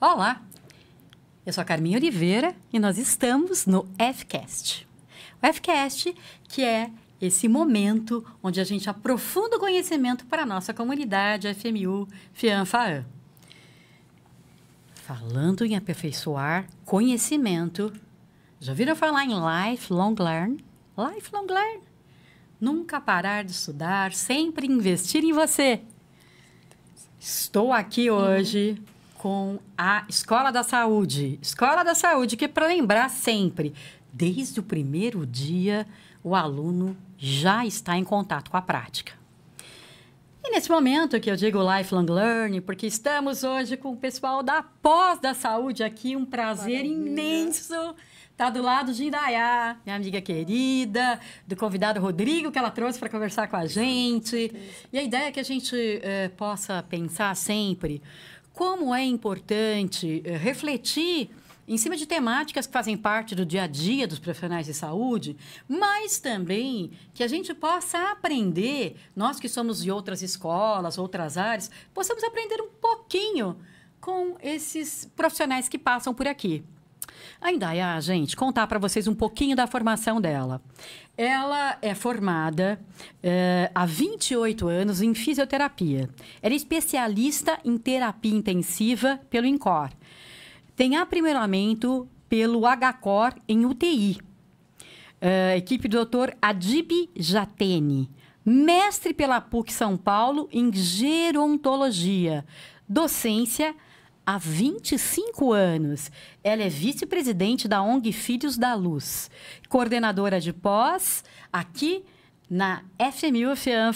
Olá, eu sou a Carminha Oliveira e nós estamos no FCast. O FCast, que é esse momento onde a gente aprofunda o conhecimento para a nossa comunidade FMU FIANFAAN. Falando em aperfeiçoar conhecimento, já viram falar em lifelong learn? Lifelong learn. Nunca parar de estudar, sempre investir em você. Estou aqui uhum. hoje uhum com a Escola da Saúde. Escola da Saúde, que é para lembrar sempre, desde o primeiro dia, o aluno já está em contato com a prática. E nesse momento que eu digo Lifelong Learning, porque estamos hoje com o pessoal da Pós da Saúde aqui, um prazer Maravilha. imenso tá do lado de Indaiá, minha amiga querida, do convidado Rodrigo que ela trouxe para conversar com a gente. E a ideia é que a gente eh, possa pensar sempre como é importante eh, refletir em cima de temáticas que fazem parte do dia a dia dos profissionais de saúde, mas também que a gente possa aprender, nós que somos de outras escolas, outras áreas, possamos aprender um pouquinho com esses profissionais que passam por aqui. A Indaiá, gente, contar para vocês um pouquinho da formação dela. Ela é formada é, há 28 anos em fisioterapia. Ela é especialista em terapia intensiva pelo INCOR. Tem aprimoramento pelo HCOR em UTI. É, eh, equipe do Dr. Adib Jatene. Mestre pela PUC São Paulo em gerontologia. Docência há 25 anos. Ela é vice-presidente da ONG Filhos da Luz, coordenadora de pós aqui na FMU feam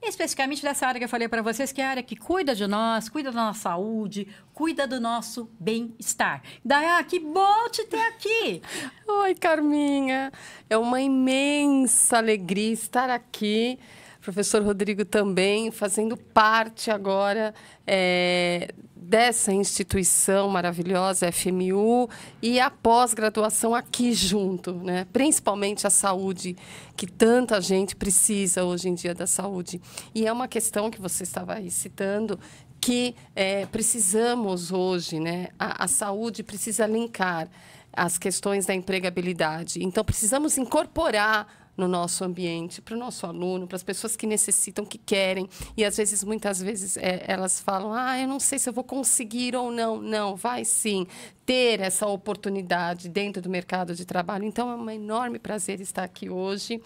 especificamente dessa área que eu falei para vocês, que é a área que cuida de nós, cuida da nossa saúde, cuida do nosso bem-estar. Dayá, que bom te ter aqui! Oi, Carminha! É uma imensa alegria estar aqui. Professor Rodrigo também, fazendo parte agora é, dessa instituição maravilhosa, FMU, e a pós-graduação aqui junto, né? principalmente a saúde, que tanta gente precisa hoje em dia da saúde. E é uma questão que você estava aí citando, que é, precisamos hoje, né? A, a saúde precisa linkar as questões da empregabilidade. Então, precisamos incorporar no nosso ambiente, para o nosso aluno, para as pessoas que necessitam, que querem. E às vezes, muitas vezes, é, elas falam: ah, eu não sei se eu vou conseguir ou não. Não, vai sim ter essa oportunidade dentro do mercado de trabalho. Então, é um enorme prazer estar aqui hoje.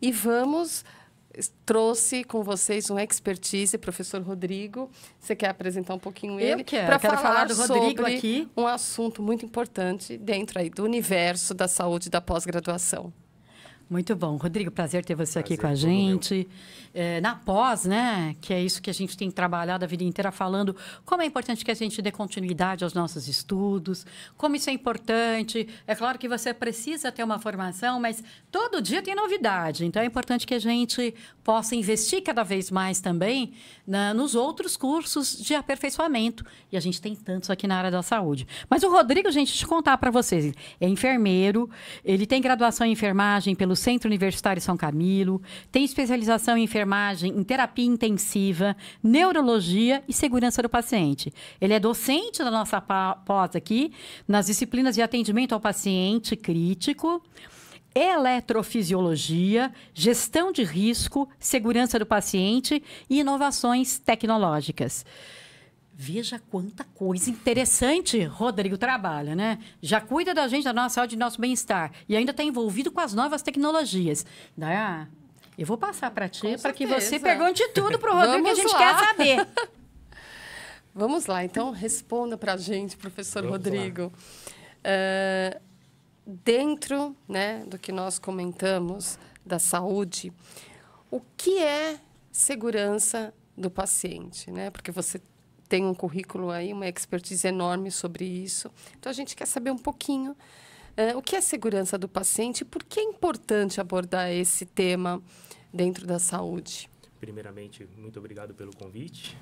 E vamos trouxe com vocês um expertise, professor Rodrigo. Você quer apresentar um pouquinho ele? Eu quero, para falar, falar, do Rodrigo sobre aqui. um assunto muito importante dentro aí do universo da saúde da pós-graduação. Muito bom. Rodrigo, prazer ter você prazer aqui com a gente. É, na pós, né? Que é isso que a gente tem trabalhado a vida inteira falando, como é importante que a gente dê continuidade aos nossos estudos, como isso é importante. É claro que você precisa ter uma formação, mas todo dia tem novidade. Então é importante que a gente possa investir cada vez mais também na, nos outros cursos de aperfeiçoamento. E a gente tem tantos aqui na área da saúde. Mas o Rodrigo, gente, deixa eu contar para vocês. É enfermeiro, ele tem graduação em enfermagem pelo Centro Universitário São Camilo, tem especialização em enfermagem, em terapia intensiva, neurologia e segurança do paciente. Ele é docente da nossa pós aqui, nas disciplinas de atendimento ao paciente crítico, eletrofisiologia, gestão de risco, segurança do paciente e inovações tecnológicas. Veja quanta coisa interessante Rodrigo trabalha, né? Já cuida da gente, da nossa saúde, do nosso bem-estar. E ainda está envolvido com as novas tecnologias. Né? Eu vou passar para ti, para que você pergunte tudo para o Rodrigo, que a gente lá. quer saber. Vamos lá, então responda para a gente, professor Vamos Rodrigo. Uh, dentro né, do que nós comentamos da saúde, o que é segurança do paciente, né? Porque você tem um currículo aí, uma expertise enorme sobre isso. Então, a gente quer saber um pouquinho uh, o que é segurança do paciente e por que é importante abordar esse tema dentro da saúde. Primeiramente, muito obrigado pelo convite.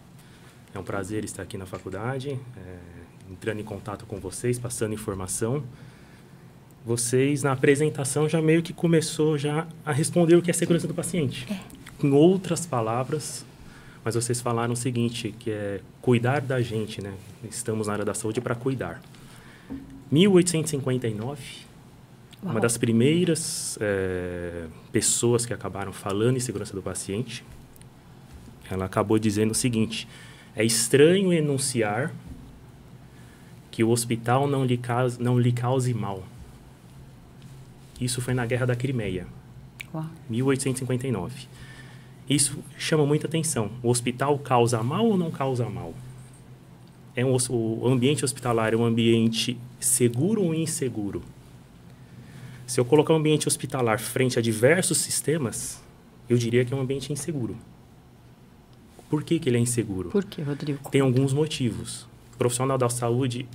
É um prazer estar aqui na faculdade, é, entrando em contato com vocês, passando informação. Vocês, na apresentação, já meio que começou já a responder o que é segurança do paciente. Em é. outras palavras, mas vocês falaram o seguinte, que é cuidar da gente, né? Estamos na área da saúde para cuidar. 1859, Uau. uma das primeiras é, pessoas que acabaram falando em segurança do paciente, ela acabou dizendo o seguinte: é estranho enunciar que o hospital não lhe, cause, não lhe cause mal. Isso foi na Guerra da Crimeia, Uau. 1859. Isso chama muita atenção. O hospital causa mal ou não causa mal? É um, o ambiente hospitalar é um ambiente seguro ou inseguro? Se eu colocar o um ambiente hospitalar frente a diversos sistemas, eu diria que é um ambiente inseguro. Por que, que ele é inseguro? Por que, Rodrigo? Tem alguns motivos. O profissional da saúde,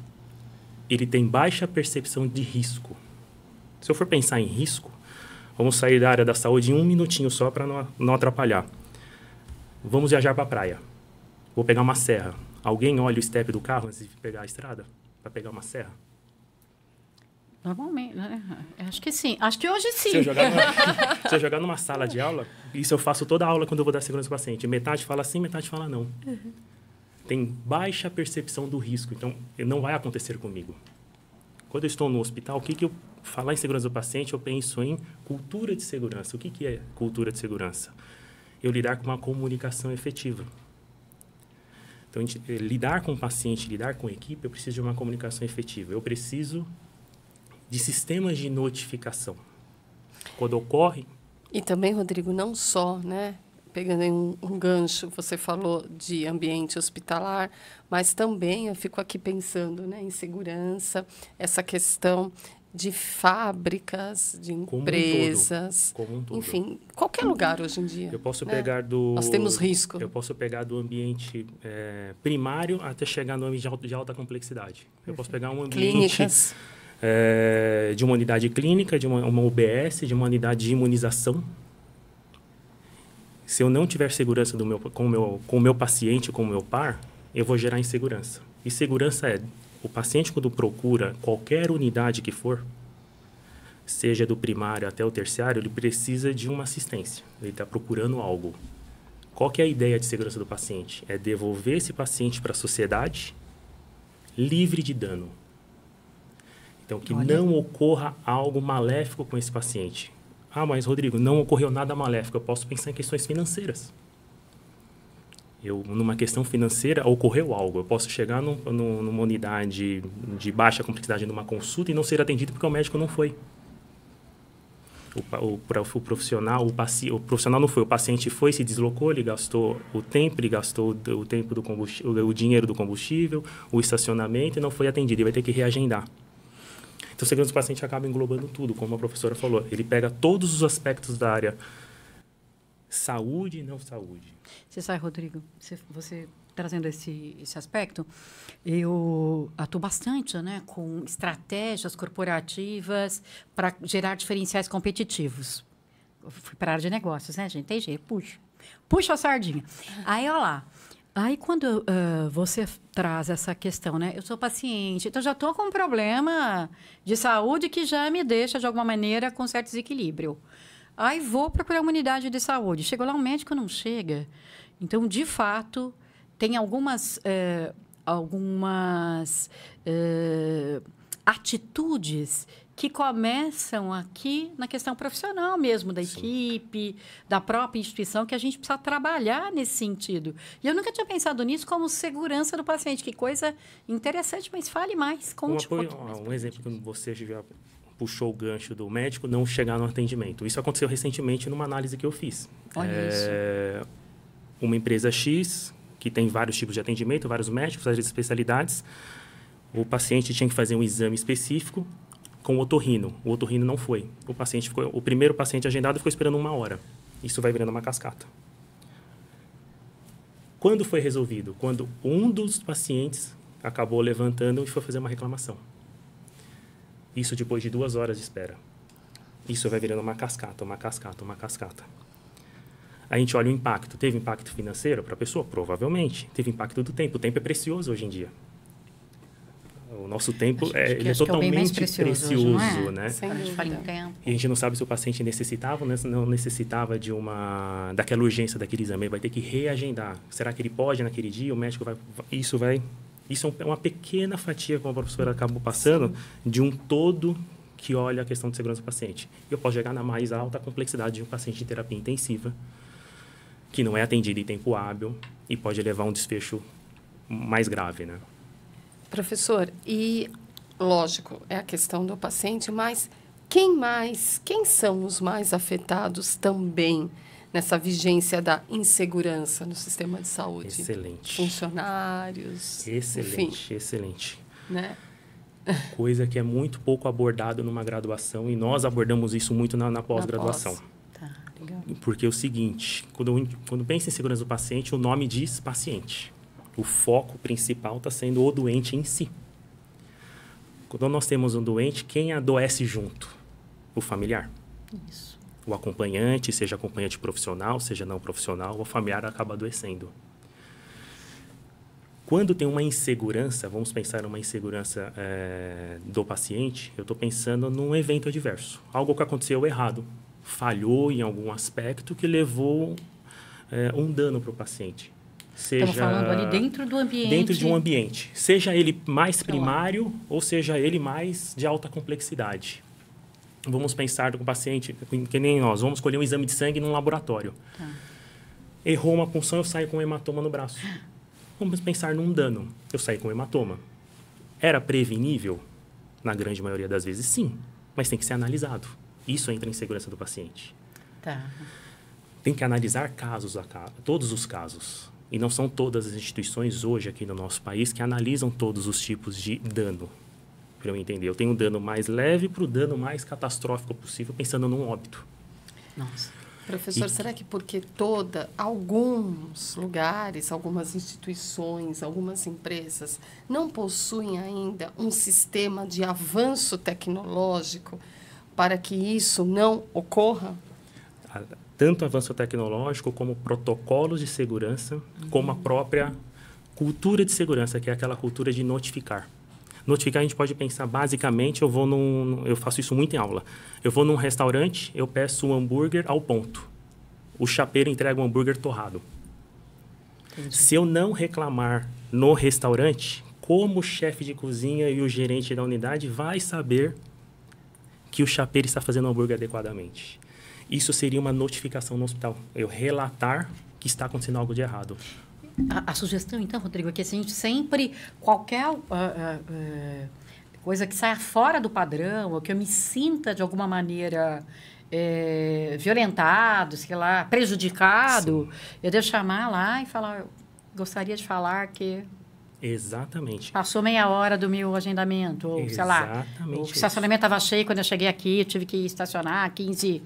ele tem baixa percepção de risco. Se eu for pensar em risco, Vamos sair da área da saúde em um minutinho só para não, não atrapalhar. Vamos viajar para a praia. Vou pegar uma serra. Alguém olha o step do carro antes de pegar a estrada para pegar uma serra? Normalmente, né? Acho que sim. Acho que hoje sim. Se eu, jogar numa, se eu jogar numa sala de aula, isso eu faço toda aula quando eu vou dar segurança para o paciente. Metade fala sim, metade fala não. Uhum. Tem baixa percepção do risco, então não vai acontecer comigo. Quando eu estou no hospital, o que, que eu falar em segurança do paciente, eu penso em cultura de segurança. O que, que é cultura de segurança? Eu lidar com uma comunicação efetiva. Então, gente, eh, lidar com o paciente, lidar com a equipe, eu preciso de uma comunicação efetiva. Eu preciso de sistemas de notificação. Quando ocorre. E também, Rodrigo, não só, né? Pegando um, um gancho, você falou de ambiente hospitalar, mas também eu fico aqui pensando né, em segurança, essa questão de fábricas, de empresas, Como um todo. Como um todo. enfim, qualquer lugar hoje em dia. Eu posso né? pegar do nós temos risco. Eu posso pegar do ambiente é, primário até chegar no ambiente de alta, de alta complexidade. Eu posso pegar um ambiente Clínicas. É, de uma unidade clínica, de uma, uma UBS, de uma unidade de imunização. Se eu não tiver segurança do meu, com o meu, com o meu paciente, com o meu par, eu vou gerar insegurança. E segurança é o paciente, quando procura qualquer unidade que for, seja do primário até o terciário, ele precisa de uma assistência. Ele está procurando algo. Qual que é a ideia de segurança do paciente? É devolver esse paciente para a sociedade livre de dano. Então, que Olha. não ocorra algo maléfico com esse paciente. Ah, mas Rodrigo, não ocorreu nada maléfico. Eu posso pensar em questões financeiras eu, numa questão financeira, ocorreu algo. Eu posso chegar numa unidade de baixa complexidade numa consulta e não ser atendido porque o médico não foi. O, o, o profissional, o, paci, o profissional não foi, o paciente foi, se deslocou, ele gastou o tempo, ele gastou o tempo do combustível, o dinheiro do combustível, o estacionamento e não foi atendido. Ele vai ter que reagendar. Então, o paciente acaba englobando tudo, como a professora falou. Ele pega todos os aspectos da área saúde e não saúde. Você sabe, Rodrigo, você, você trazendo esse, esse aspecto, eu atuo bastante né, com estratégias corporativas para gerar diferenciais competitivos. Eu fui para a área de negócios, né, gente? Tem jeito, puxa. Puxa a sardinha. Aí, olha lá. Aí, quando uh, você traz essa questão, né? Eu sou paciente, então já estou com um problema de saúde que já me deixa, de alguma maneira, com certo desequilíbrio. Aí vou procurar uma unidade de saúde. Chegou lá, o um médico não chega. Então, de fato, tem algumas, eh, algumas eh, atitudes que começam aqui na questão profissional mesmo, da equipe, da própria instituição, que a gente precisa trabalhar nesse sentido. E eu nunca tinha pensado nisso como segurança do paciente. Que coisa interessante, mas fale mais, conte. Um, apoio, um, mais um exemplo que você já puxou o gancho do médico não chegar no atendimento. Isso aconteceu recentemente numa análise que eu fiz. Olha é, isso. Uma empresa X, que tem vários tipos de atendimento, vários médicos, várias especialidades. O paciente tinha que fazer um exame específico com o otorrino. O otorrino não foi. O paciente ficou, o primeiro paciente agendado ficou esperando uma hora. Isso vai virando uma cascata. Quando foi resolvido? Quando um dos pacientes acabou levantando e foi fazer uma reclamação. Isso depois de duas horas de espera. Isso vai virando uma cascata, uma cascata, uma cascata. A gente olha o impacto. Teve impacto financeiro para a pessoa? Provavelmente. Teve impacto do tempo. O tempo é precioso hoje em dia. O nosso tempo acho, é, acho é, é totalmente é precioso, precioso é? né? A gente fala em tempo. E a gente não sabe se o paciente necessitava ou né? não necessitava de uma daquela urgência daquele exame. Ele vai ter que reagendar. Será que ele pode naquele dia? O médico vai. Isso vai isso é, é uma pequena fatia, como a professora acabou passando, Sim. de um todo que olha a questão de segurança do paciente. Eu posso chegar na mais alta complexidade de um paciente de terapia intensiva, que não é atendido em tempo hábil e pode levar a um desfecho mais grave, né? Professor, e lógico, é a questão do paciente, mas quem mais, quem são os mais afetados também? nessa vigência da insegurança no sistema de saúde. Excelente. Funcionários. Excelente, enfim, excelente. Né? Coisa que é muito pouco abordado numa graduação e nós abordamos isso muito na, na pós-graduação. Tá, Porque é o seguinte, quando, quando pensa em segurança do paciente, o nome diz paciente. O foco principal está sendo o doente em si. Quando nós temos um doente, quem adoece junto? O familiar. Isso o acompanhante, seja acompanhante profissional, seja não profissional, o familiar acaba adoecendo. Quando tem uma insegurança, vamos pensar numa insegurança é, do paciente, eu estou pensando num evento adverso, algo que aconteceu errado, falhou em algum aspecto que levou é, um dano para o paciente. Seja Estamos falando ali dentro do ambiente. Dentro de um ambiente. Seja ele mais então, é. primário ou seja ele mais de alta complexidade. Vamos pensar com o paciente, que nem nós, vamos escolher um exame de sangue num laboratório. Tá. Errou uma punção, eu saio com um hematoma no braço. Vamos pensar num dano, eu saí com um hematoma. Era prevenível? Na grande maioria das vezes, sim, mas tem que ser analisado. Isso entra em segurança do paciente. Tá. Tem que analisar casos a caso, todos os casos. E não são todas as instituições hoje aqui no nosso país que analisam todos os tipos de dano para eu entender. Eu tenho um dano mais leve para o dano mais catastrófico possível, pensando num óbito. Nossa. Professor, e... será que porque toda, alguns lugares, algumas instituições, algumas empresas não possuem ainda um sistema de avanço tecnológico para que isso não ocorra? Tanto avanço tecnológico, como protocolos de segurança, uhum. como a uhum. própria cultura de segurança, que é aquela cultura de notificar. Notificar a gente pode pensar basicamente, eu vou num, eu faço isso muito em aula. Eu vou num restaurante, eu peço um hambúrguer ao ponto. O chapeiro entrega um hambúrguer torrado. Entendi. Se eu não reclamar no restaurante, como o chefe de cozinha e o gerente da unidade vai saber que o chapeiro está fazendo o hambúrguer adequadamente? Isso seria uma notificação no hospital. Eu relatar que está acontecendo algo de errado. A, a, sugestão, então, Rodrigo, é que a gente sempre, qualquer uh, uh, uh, coisa que saia fora do padrão, ou que eu me sinta de alguma maneira eh, violentado, sei lá, prejudicado, Sim. eu devo chamar lá e falar, gostaria de falar que... Exatamente. Passou meia hora do meu agendamento, ou Exatamente sei lá, o estacionamento estava cheio quando eu cheguei aqui, tive que estacionar 15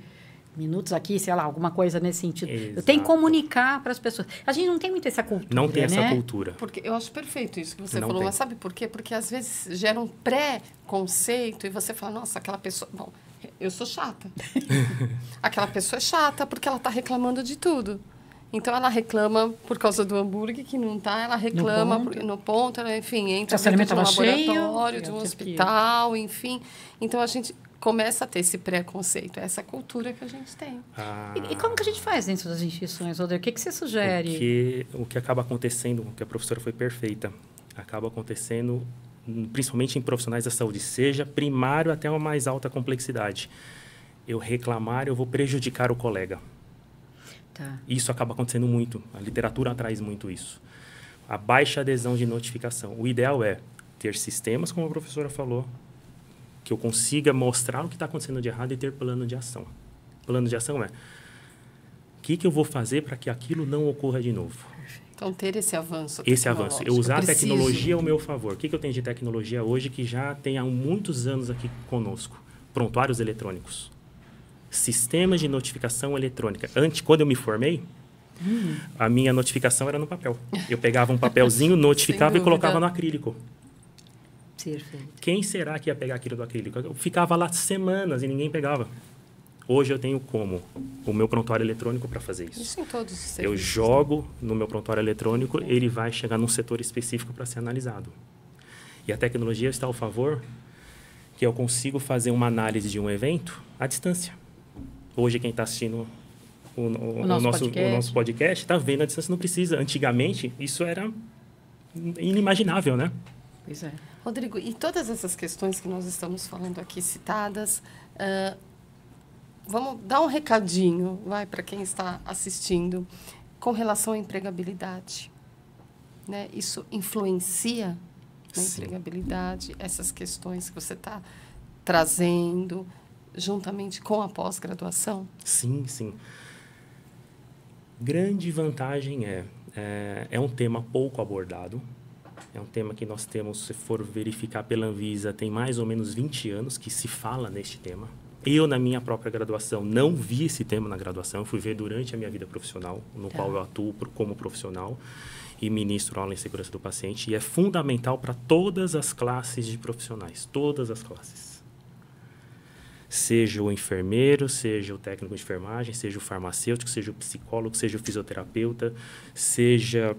minutos aqui, sei lá, alguma coisa nesse sentido. Exato. Eu tenho que comunicar para as pessoas. A gente não tem muito essa cultura. Não tem né? essa cultura. Porque eu acho perfeito isso que você não falou. Tem. Mas sabe por quê? Porque às vezes gera um pré-conceito e você fala, nossa, aquela pessoa. Bom, eu sou chata. aquela pessoa é chata porque ela está reclamando de tudo. Então ela reclama por causa do hambúrguer que não está ela reclama no ponto, por, no ponto ela, enfim, entra dentro de um laboratório, cheio, de um hospital, enfim. Então a gente começa a ter esse preconceito, é essa cultura que a gente tem. Ah. E, e, como que a gente faz dentro das instituições, Oder? O que, que você sugere? O que, o que acaba acontecendo, que a professora foi perfeita, acaba acontecendo hum, principalmente em profissionais da saúde, seja primário até uma mais alta complexidade. Eu reclamar, eu vou prejudicar o colega. Tá. Isso acaba acontecendo muito. A literatura traz muito isso. A baixa adesão de notificação. O ideal é ter sistemas, como a professora falou, que eu consiga mostrar o que está acontecendo de errado e ter plano de ação. Plano de ação é o que, que eu vou fazer para que aquilo não ocorra de novo. Então, ter esse avanço. Esse avanço. Eu usar eu a tecnologia ao meu favor. O que, que eu tenho de tecnologia hoje que já tem há muitos anos aqui conosco? Prontuários eletrônicos. Sistemas de notificação eletrônica. Antes, quando eu me formei, hum. a minha notificação era no papel. Eu pegava um papelzinho, notificava e colocava no acrílico. Perfeito. Quem será que ia pegar aquilo do acrílico? Eu ficava lá semanas e ninguém pegava. Hoje eu tenho como o meu prontuário eletrônico para fazer isso. Isso em todos os serviços. Eu né? jogo no meu prontuário eletrônico, ele vai chegar num setor específico para ser analisado. E a tecnologia está ao favor que eu consigo fazer uma análise de um evento à distância. Hoje quem está assistindo o, o, o, nosso nosso, o, nosso podcast está vendo à distância, não precisa. Antigamente isso era inimaginável, né? Pois é. Rodrigo, e todas essas questões que nós estamos falando aqui citadas, uh, vamos dar um recadinho, vai, para quem está assistindo, com relação à empregabilidade. Né? Isso influencia na Sim. empregabilidade, essas questões que você está trazendo juntamente com a pós-graduação? Sim, sim. Grande vantagem é, é, é um tema pouco abordado, é um tema que nós temos, se for verificar pela Anvisa, tem mais ou menos 20 anos que se fala neste tema. Eu, na minha própria graduação, não vi esse tema na graduação, fui ver durante a minha vida profissional, no tá. qual eu atuo como profissional e ministro aula em segurança do paciente, e é fundamental para todas as classes de profissionais, todas as classes. Seja o enfermeiro, seja o técnico de enfermagem, seja o farmacêutico, seja o psicólogo, seja o fisioterapeuta, seja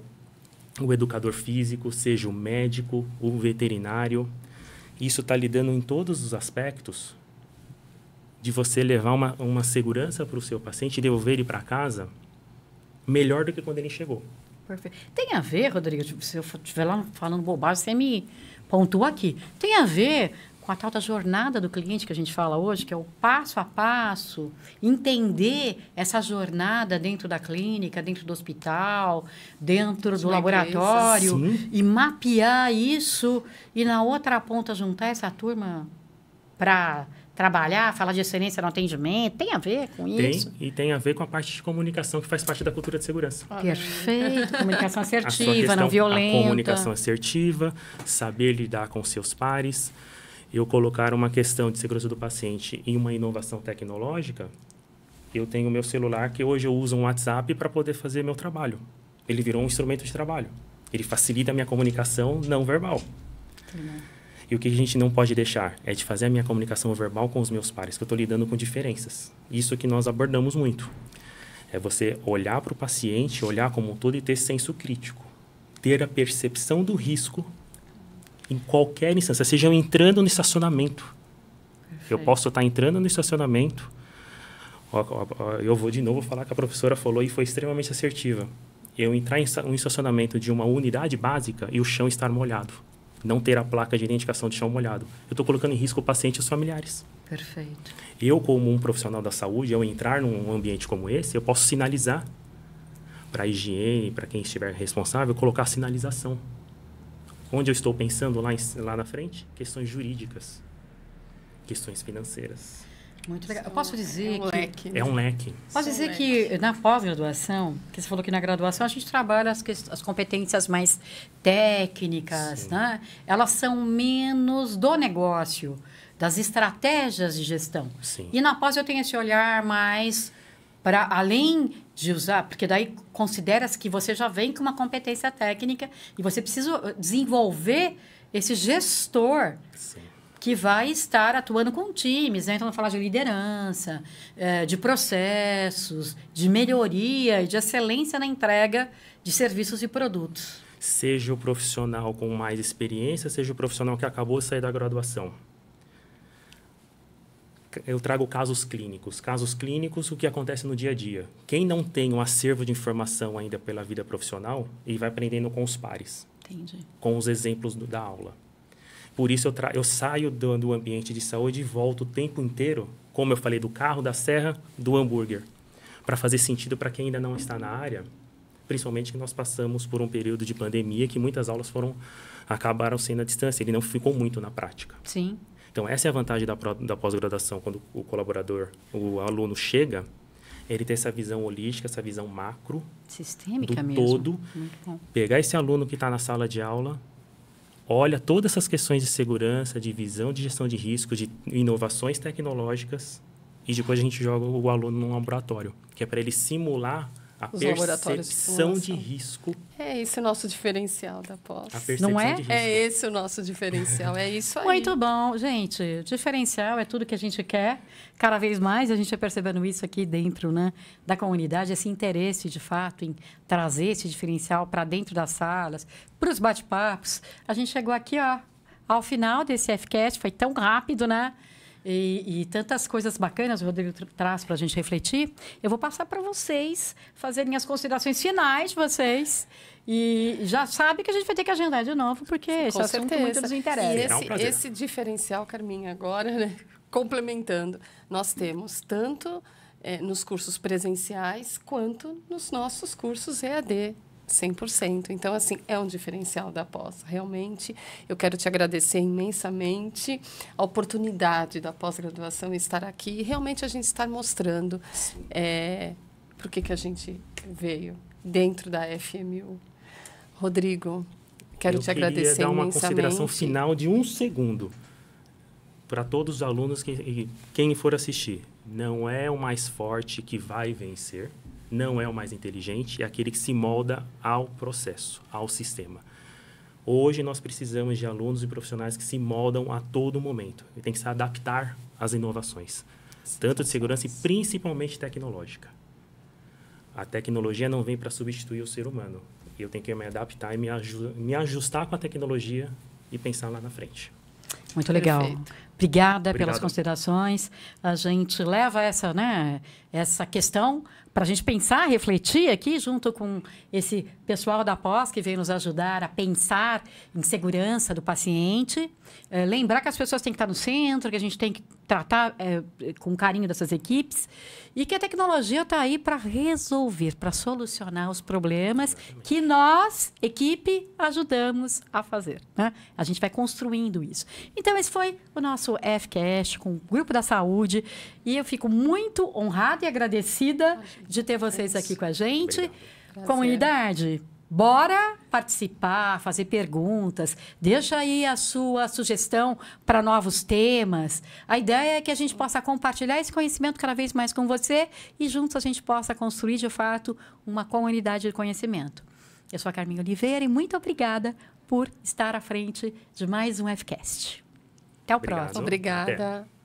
o educador físico, seja o médico, o veterinário. Isso está lidando em todos os aspectos de você levar uma, uma segurança para o seu paciente e devolver ele para casa melhor do que quando ele chegou. Perfeito. Tem a ver, Rodrigo, se eu estiver lá falando bobagem, você me pontua aqui. Tem a ver com a tal da jornada do cliente que a gente fala hoje, que é o passo a passo, entender essa jornada dentro da clínica, dentro do hospital, dentro do Uma laboratório e mapear isso e na outra ponta juntar essa turma para trabalhar, falar de excelência no atendimento, tem a ver com tem, isso? Tem, e tem a ver com a parte de comunicação que faz parte da cultura de segurança. Ah, Perfeito, comunicação assertiva, questão, não violenta. A comunicação assertiva, saber lidar com seus pares, eu colocar uma questão de segurança do paciente em uma inovação tecnológica, eu tenho meu celular que hoje eu uso um WhatsApp para poder fazer meu trabalho. Ele virou um instrumento de trabalho. Ele facilita a minha comunicação não verbal. E o que a gente não pode deixar é de fazer a minha comunicação verbal com os meus pares, que eu estou lidando com diferenças. Isso que nós abordamos muito. É você olhar para o paciente, olhar como um todo e ter senso crítico. Ter a percepção do risco em qualquer instância, sejam entrando no estacionamento. Perfeito. Eu posso estar entrando no estacionamento. eu vou de novo falar que a professora falou e foi extremamente assertiva. Eu entrar em um estacionamento de uma unidade básica e o chão estar molhado. Não ter a placa de identificação de chão molhado. Eu estou colocando em risco o paciente e os familiares. Perfeito. Eu, como um profissional da saúde, eu entrar num ambiente como esse, eu posso sinalizar para a higiene, para quem estiver responsável, colocar sinalização Onde eu estou pensando lá, em, lá na frente? Questões jurídicas, questões financeiras. Muito legal. Eu posso dizer é um que. Leque. É um leque. Posso dizer é um que na pós-graduação, que você falou que na graduação a gente trabalha as, as competências mais técnicas, Sim. né? Elas são menos do negócio, das estratégias de gestão. Sim. E na pós eu tenho esse olhar mais para além de usar, porque daí consideras que você já vem com uma competência técnica e você precisa uh, desenvolver esse gestor. Sim que vai estar atuando com times. Né? Então, vamos falar de liderança, eh, de processos, de melhoria, e de excelência na entrega de serviços e produtos. Seja o profissional com mais experiência, seja o profissional que acabou de sair da graduação eu trago casos clínicos. Casos clínicos, o que acontece no dia a dia. Quem não tem um acervo de informação ainda pela vida profissional, ele vai aprendendo com os pares. Entendi. Com os exemplos do, da aula. Por isso, eu, eu saio do, do, ambiente de saúde e volto o tempo inteiro, como eu falei, do carro, da serra, do hambúrguer. Para fazer sentido para quem ainda não está na área, principalmente que nós passamos por um período de pandemia que muitas aulas foram acabaram sendo à distância. Ele não ficou muito na prática. Sim. Então, essa é a vantagem da, da pós-graduação, quando o colaborador, o aluno chega, ele tem essa visão holística, essa visão macro. Sistêmica do mesmo. todo. Pegar esse aluno que está na sala de aula, olha todas essas questões de segurança, de visão, de gestão de risco, de inovações tecnológicas, e depois a gente joga o aluno num laboratório, que é para ele simular a Os percepção de, de, risco. É esse o nosso diferencial da pós. A percepção Não é? De risco. É esse o nosso diferencial. É isso aí. Muito bom, gente. Diferencial é tudo que a gente quer. Cada vez mais a gente é percebendo isso aqui dentro né, da comunidade, esse interesse de fato em trazer esse diferencial para dentro das salas, para os bate-papos. A gente chegou aqui ó, ao final desse FCAT, foi tão rápido, né? e, e tantas coisas bacanas o Rodrigo traz para a gente refletir, eu vou passar para vocês fazerem as considerações finais de vocês. E já sabe que a gente vai ter que agendar de novo, porque Com esse certeza. muito nos interessa. E é esse, esse diferencial, Carminha, agora, né? complementando, nós temos tanto é, nos cursos presenciais quanto nos nossos cursos EAD, 100%. Então, assim, é um diferencial da pós. Realmente, eu quero te agradecer imensamente a oportunidade da pós-graduação estar aqui e realmente a gente estar mostrando é, por que, que a gente veio dentro da FMU. Rodrigo, quero eu te agradecer imensamente. Eu dar uma consideração final de um segundo para todos os alunos que quem for assistir. Não é o mais forte que vai vencer, não é o mais inteligente, é aquele que se molda ao processo, ao sistema. Hoje nós precisamos de alunos e profissionais que se moldam a todo momento e tem que se adaptar às inovações, tanto de segurança e principalmente tecnológica. A tecnologia não vem para substituir o ser humano. Eu tenho que me adaptar e me, me ajustar com a tecnologia e pensar lá na frente. Muito legal. Perfeito. Obrigada Obrigado. pelas considerações. A gente leva essa, né, essa questão para a gente pensar, refletir aqui, junto com esse pessoal da pós que veio nos ajudar a pensar em segurança do paciente. É, lembrar que as pessoas têm que estar no centro, que a gente tem que tratar é, com carinho dessas equipes e que a tecnologia está aí para resolver, para solucionar os problemas que nós, equipe, ajudamos a fazer. Né? A gente vai construindo isso. Então, esse foi o nosso nosso EFCast, com o Grupo da Saúde. E eu fico muito honrada e agradecida de ter vocês aqui com a gente. Comunidade, bora participar, fazer perguntas, deixa aí a sua sugestão para novos temas. A ideia é que a gente possa compartilhar esse conhecimento cada vez mais com você e juntos a gente possa construir, de fato, uma comunidade de conhecimento. Eu sou a Carminha Oliveira e muito obrigada por estar à frente de mais um Fcast. Até o Obrigado. próximo. Obrigada. Até.